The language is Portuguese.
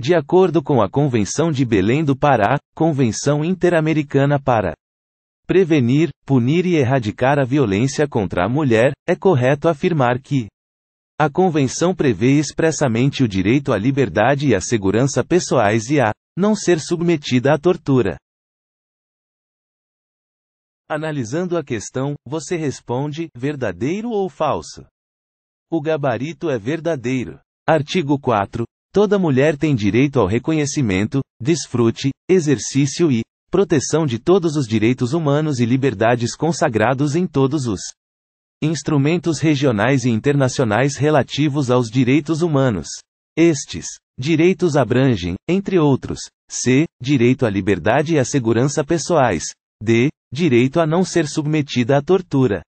De acordo com a Convenção de Belém do Pará, Convenção Interamericana para prevenir, punir e erradicar a violência contra a mulher, é correto afirmar que a Convenção prevê expressamente o direito à liberdade e à segurança pessoais e a não ser submetida à tortura. Analisando a questão, você responde: verdadeiro ou falso? O gabarito é verdadeiro. Artigo 4. Toda mulher tem direito ao reconhecimento, desfrute, exercício e proteção de todos os direitos humanos e liberdades consagrados em todos os instrumentos regionais e internacionais relativos aos direitos humanos. Estes direitos abrangem, entre outros, c. direito à liberdade e à segurança pessoais, d. direito a não ser submetida à tortura,